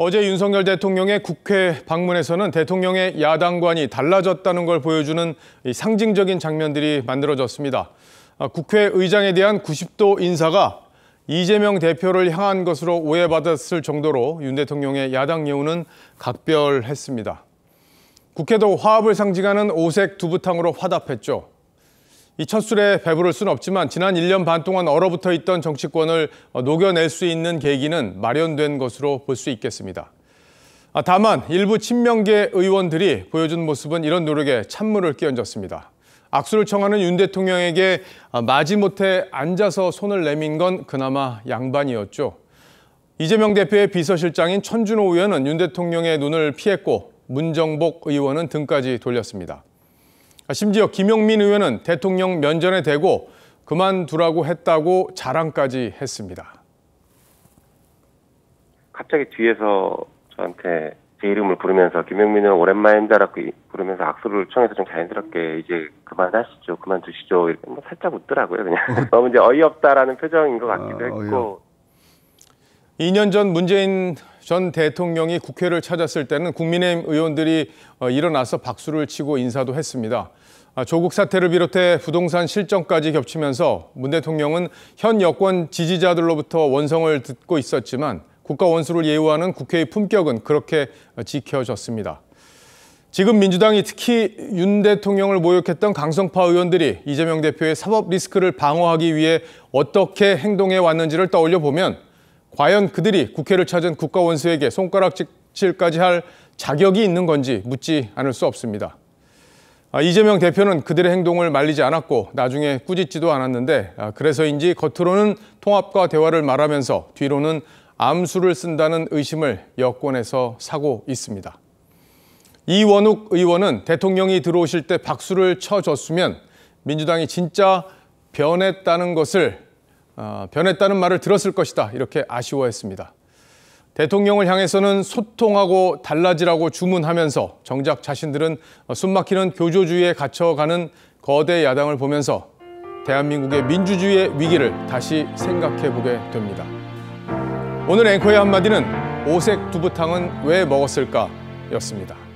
어제 윤석열 대통령의 국회 방문에서는 대통령의 야당관이 달라졌다는 걸 보여주는 상징적인 장면들이 만들어졌습니다. 아, 국회의장에 대한 90도 인사가 이재명 대표를 향한 것으로 오해받았을 정도로 윤 대통령의 야당 예우는 각별했습니다. 국회도 화합을 상징하는 오색 두부탕으로 화답했죠. 이 첫술에 배부를 순 없지만 지난 1년 반 동안 얼어붙어 있던 정치권을 어, 녹여낼 수 있는 계기는 마련된 것으로 볼 수 있겠습니다. 아, 다만 일부 친명계 의원들이 보여준 모습은 이런 노력에 찬물을 끼얹었습니다. 악수를 청하는 윤 대통령에게 아, 마지못해 앉아서 손을 내민 건 그나마 양반이었죠. 이재명 대표의 비서실장인 천준호 의원은 윤 대통령의 눈을 피했고 문정복 의원은 등까지 돌렸습니다. 아, 심지어 김용민 의원은 대통령 면전에 대고 그만두라고 했다고 자랑까지 했습니다. 갑자기 뒤에서 저한테 제 이름을 부르면서 김용민 의원 오랜만인다라고 부르면서 악수를 청해서 좀 자연스럽게 이제 그만하시죠, 그만두시죠 이렇게 뭐 살짝 웃더라고요 그냥 너무 이제 어이없다라는 표정인 것 같기도 아, 했고. 2년 전 문재인 전 대통령이 국회를 찾았을 때는 국민의힘 의원들이 어, 일어나서 박수를 치고 인사도 했습니다. 아, 조국 사태를 비롯해 부동산 실정까지 겹치면서 문 대통령은 현 여권 지지자들로부터 원성을 듣고 있었지만 국가 원수를 예우하는 국회의 품격은 그렇게 지켜졌습니다. 지금 민주당이 특히 윤 대통령을 모욕했던 강성파 의원들이 이재명 대표의 사법 리스크를 방어하기 위해 어떻게 행동해 왔는지를 떠올려 보면 과연 그들이 국회를 찾은 국가 원수에게 손가락질까지 할 자격이 있는 건지 묻지 않을 수 없습니다. 아, 이재명 대표는 그들의 행동을 말리지 않았고 나중에 꾸짖지도 않았는데 아, 그래서인지 겉으로는 통합과 대화를 말하면서 뒤로는 암수를 쓴다는 의심을 여권에서 사고 있습니다. 이원욱 의원은 대통령이 들어오실 때 박수를 쳐줬으면 민주당이 진짜 변했다는 것을 어, 변했다는 말을 들었을 것이다 이렇게 아쉬워했습니다. 대통령을 향해서는 소통하고 달라지라고 주문하면서 정작 자신들은 어, 숨막히는 교조주의에 갇혀가는 거대 야당을 보면서 대한민국의 민주주의의 위기를 다시 생각해보게 됩니다. 오늘 앵커의 한마디는 오색 두부탕은 왜 먹었을까? 였습니다.